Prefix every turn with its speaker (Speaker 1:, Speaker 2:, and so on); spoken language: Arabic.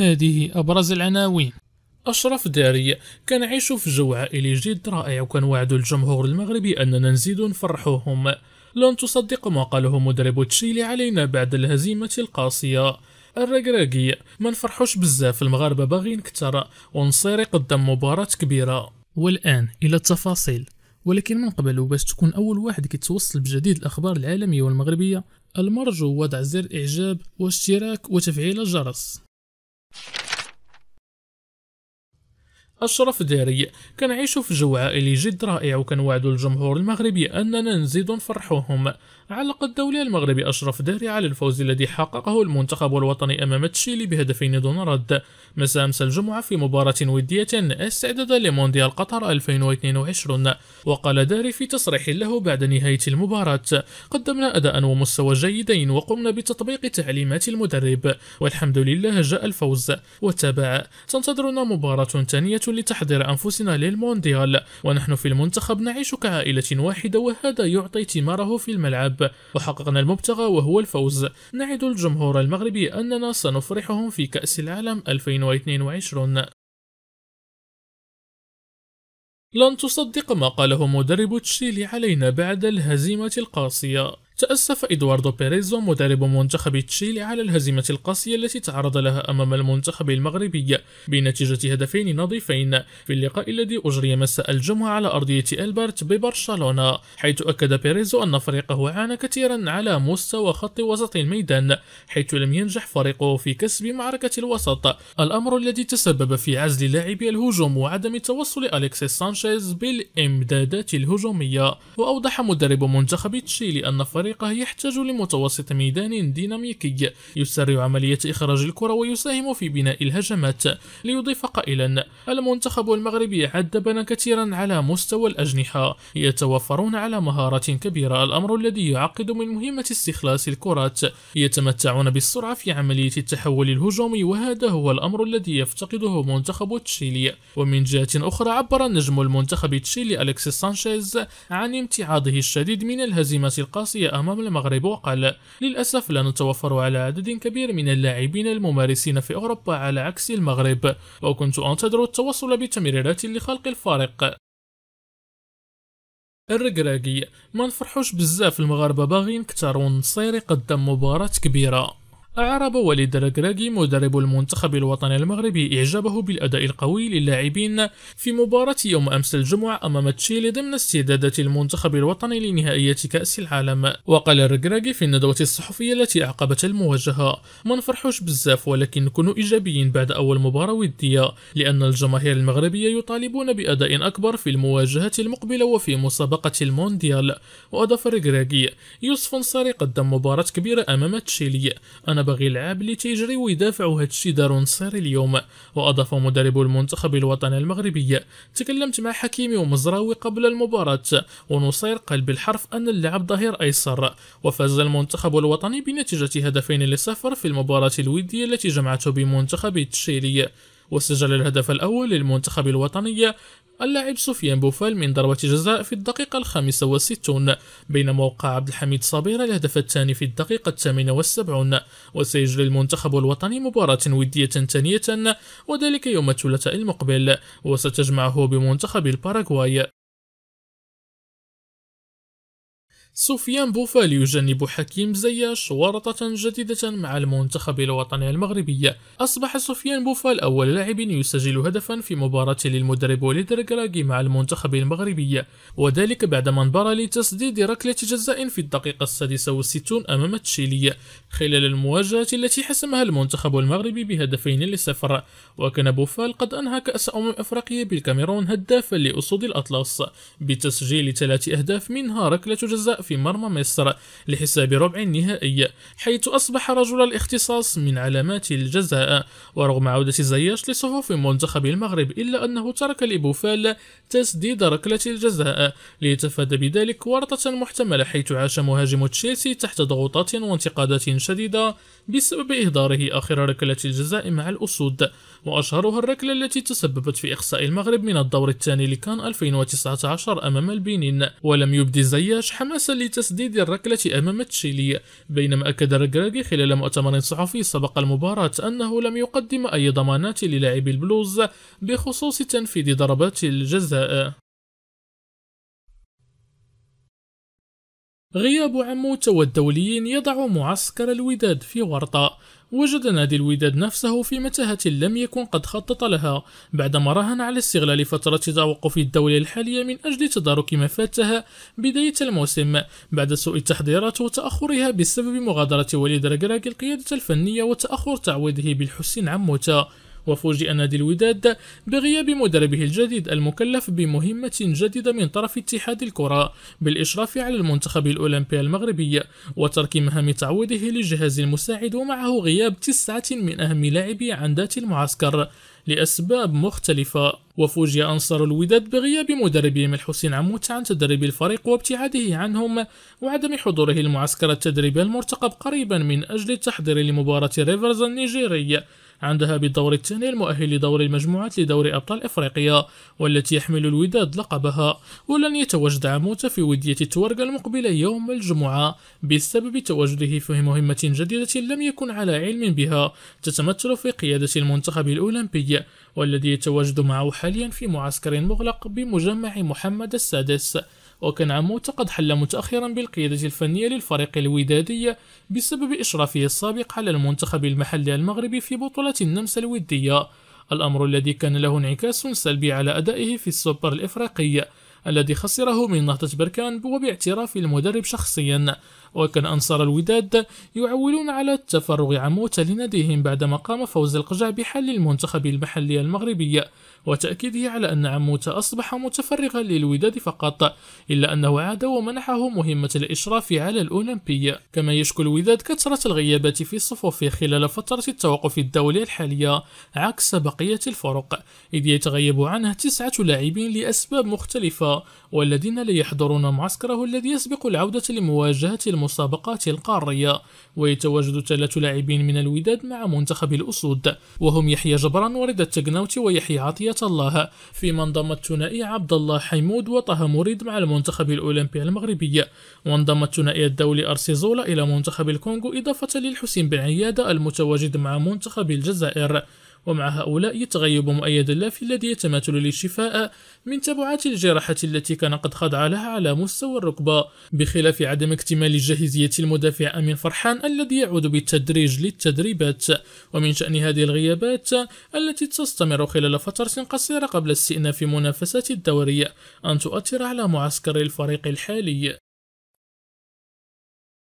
Speaker 1: هذه أبرز العناوين أشرف داري كان عيش في جو عائلي جد رائع وكان وعد الجمهور المغربي أننا نزيد نفرحوهم لن تصدق ما قاله مدرب تشيلي علينا بعد الهزيمة القاسية الركراكي ما نفرحوش بزاف المغاربة باغيين كتر ونصيري قدام مباراة كبيرة والآن إلى التفاصيل ولكن من قبل وباش تكون أول واحد كيتوصل بجديد الأخبار العالمية والمغربية المرجو وضع زر إعجاب واشتراك وتفعيل الجرس أشرف داري عيش في جو عائلي جد رائع وكنوعدو الجمهور المغربي أننا نزيد نفرحوهم علق الدولي المغربي أشرف داري على الفوز الذي حققه المنتخب الوطني أمام تشيلي بهدفين دون رد مساء أمس الجمعة في مباراة ودية استعدادا لمونديال قطر 2022 وقال داري في تصريح له بعد نهاية المباراة قدمنا أداء ومستوى جيدين وقمنا بتطبيق تعليمات المدرب والحمد لله جاء الفوز وتابع تنتظرنا مباراة ثانية لتحضير أنفسنا للمونديال ونحن في المنتخب نعيش كعائلة واحدة وهذا يعطي ثماره في الملعب وحققنا المبتغى وهو الفوز نعد الجمهور المغربي أننا سنفرحهم في كأس العالم 2022 لن تصدق ما قاله مدرب تشيلي علينا بعد الهزيمة القاسية تأسف إدواردو بيريزو مدرب منتخب تشيلي على الهزيمة القاسية التي تعرض لها أمام المنتخب المغربي بنتيجة هدفين نظيفين في اللقاء الذي أجري مساء الجمعة على أرضية ألبرت ببرشلونة حيث أكد بيريزو أن فريقه عانى كثيرا على مستوى خط وسط الميدان حيث لم ينجح فريقه في كسب معركة الوسط الأمر الذي تسبب في عزل لاعبي الهجوم وعدم توصل أليكسيس سانشيز بالإمدادات الهجومية وأوضح مدرب منتخب تشيلي أن فريق الطريقة يحتاج لمتوسط ميدان ديناميكي يسرع عملية إخراج الكرة ويساهم في بناء الهجمات ليضيف قائلا المنتخب المغربي عدبنا كثيرا على مستوى الأجنحة يتوفرون على مهارات كبيرة الأمر الذي يعقد من مهمة استخلاص الكرات يتمتعون بالسرعة في عملية التحول الهجومي وهذا هو الأمر الذي يفتقده منتخب تشيلي ومن جهة أخرى عبر نجم المنتخب التشيلي أليكسيس سانشيز عن امتعاضه الشديد من الهزيمة القاسية أمام المغرب وقال للأسف لا نتوفر على عدد كبير من اللاعبين الممارسين في أوروبا على عكس المغرب وكنت أنتظر التوصل بتمريرات لخلق الفارق الركراكي ما نفرحوش بزاف المغاربه باغيين كثر والنصيري قدم مباراه كبيره أعرب وليد ركراكي مدرب المنتخب الوطني المغربي إعجابه بالأداء القوي للاعبين في مباراة يوم أمس الجمعة أمام تشيلي ضمن استعدادات المنتخب الوطني لنهائية كأس العالم وقال ركراكي في الندوة الصحفية التي أعقبت المواجهة ما نفرحوش بزاف ولكن كونوا إيجابيين بعد أول مباراة ودية لأن الجماهير المغربية يطالبون بأداء أكبر في المواجهة المقبلة وفي مسابقة المونديال وأضاف ركراكي يوسف نصاري قدم مباراة كبيرة أمام تشيلي أنا بغي يلعب اللي تيجري ويدافع وهذا الشيء دارو نصيري اليوم واضاف مدرب المنتخب الوطني المغربي تكلمت مع حكيمي ومزراوي قبل المباراة ونصير قال بالحرف ان اللعب ظهير ايسر وفاز المنتخب الوطني بنتيجة هدفين لصفر في المباراة الودية التي جمعته بمنتخب التشيلي وسجل الهدف الأول للمنتخب الوطني اللاعب سفيان بوفال من ضربة جزاء في الدقيقة الخامسة والستون بينما وقع عبد الحميد صبيرة الهدف الثاني في الدقيقة الثامنة والسبعون وسيجري المنتخب الوطني مباراة ودية ثانية وذلك يوم الثلاثاء المقبل وستجمعه بمنتخب الباراغواي سفيان بوفال يجنب حكيم زياش ورطة جديدة مع المنتخب الوطني المغربي أصبح سفيان بوفال أول لاعب يسجل هدفا في مباراة للمدرب وليد ركراكي مع المنتخب المغربي وذلك بعدما انبرى لتسديد ركلة جزاء في الدقيقة السادسة والستون أمام تشيلي خلال المواجهة التي حسمها المنتخب المغربي بهدفين لصفر وكان بوفال قد أنهى كأس أمم أفريقيا بالكاميرون هدافا لأسود الأطلس بتسجيل ثلاث أهداف منها ركلة جزاء في مرمى مصر لحساب ربع النهائي حيث أصبح رجل الاختصاص من علامات الجزاء ورغم عودة زياش لصفوف منتخب المغرب إلا أنه ترك لبوفال تسديد ركلة الجزاء ليتفادى بذلك ورطة محتملة حيث عاش مهاجم تشيلسي تحت ضغوطات وانتقادات شديدة بسبب إهداره آخر ركلة الجزاء مع الأسود وأشهرها الركلة التي تسببت في إخصاء المغرب من الدور الثاني لكان 2019 أمام البنين ولم يبدي زياش حماسا لتسديد الركلة أمام تشيلي بينما أكد رجراجي خلال مؤتمر صحفي سبق المباراة أنه لم يقدم أي ضمانات للاعبي البلوز بخصوص تنفيذ ضربات الجزاء غياب عموت والدوليين يضع معسكر الوداد في ورطة وجد نادي الوداد نفسه في متاهة لم يكن قد خطط لها بعدما راهن على استغلال فترة توقف الدولة الحالية من أجل تدارك ما فاتها بداية الموسم بعد سوء التحضيرات وتأخرها بسبب مغادرة وليد ركراكي القيادة الفنية وتأخر تعويضه بالحسين عموتة وفوجئ نادي الوداد بغياب مدربه الجديد المكلف بمهمة جديدة من طرف اتحاد الكرة بالإشراف على المنتخب الأولمبي المغربي وترك مهام تعويضه للجهاز المساعد ومعه غياب تسعة من أهم لاعبي عن ذات المعسكر لأسباب مختلفة وفوجئ أنصار الوداد بغياب مدربهم الحسين عموت عن تدريب الفريق وابتعاده عنهم وعدم حضوره المعسكر التدريبي المرتقب قريبا من أجل التحضير لمباراة ريفرز النيجيري عندها بالدور الثاني المؤهل لدور المجموعات لدوري أبطال إفريقيا والتي يحمل الوداد لقبها ولن يتواجد عموت في ودية التورقة المقبلة يوم الجمعة بسبب تواجده في مهمة جديدة لم يكن على علم بها تتمثل في قيادة المنتخب الأولمبي والذي يتواجد معه حاليا في معسكر مغلق بمجمع محمد السادس وكان عموت قد حل متأخرا بالقيادة الفنية للفريق الودادي بسبب إشرافه السابق على المنتخب المحلي المغربي في بطولة النمسا الودية الأمر الذي كان له انعكاس سلبي على أدائه في السوبر الإفريقي الذي خسره من نهضة بركان وباعتراف المدرب شخصيا وكان أنصار الوداد يعولون على التفرغ عن موتى لناديهم بعدما قام فوز القجع بحل المنتخب المحلي المغربي وتأكيده على أن عموت أصبح متفرغا للوداد فقط إلا أنه عاد ومنحه مهمة الإشراف على الأولمبية كما يشكو الوداد كثرة الغيابات في صفوفه خلال فترة التوقف الدولي الحالية عكس بقية الفرق إذ يتغيب عنه تسعة لاعبين لأسباب مختلفة والذين لا يحضرون معسكره الذي يسبق العودة لمواجهة المسابقات القارية ويتواجد ثلاث لاعبين من الوداد مع منتخب الأسود وهم يحيى جبران ورضا التقناوتي ويحيى عطية الله فيما انضم الثنائي عبد الله حيمود وطه مريد مع المنتخب الأولمبي المغربي وانضم الثنائي الدولي أرسيزولا إلى منتخب الكونغو إضافة للحسين بن عيادة المتواجد مع منتخب الجزائر ومع هؤلاء يتغيب مؤيد اللافي الذي يتماثل للشفاء من تبعات الجراحة التي كان قد خضع لها على مستوى الركبة بخلاف عدم اكتمال جاهزية المدافع أمين فرحان الذي يعود بالتدريج للتدريبات ومن شأن هذه الغيابات التي تستمر خلال فترة قصيرة قبل استئناف منافسات الدوري أن تؤثر على معسكر الفريق الحالي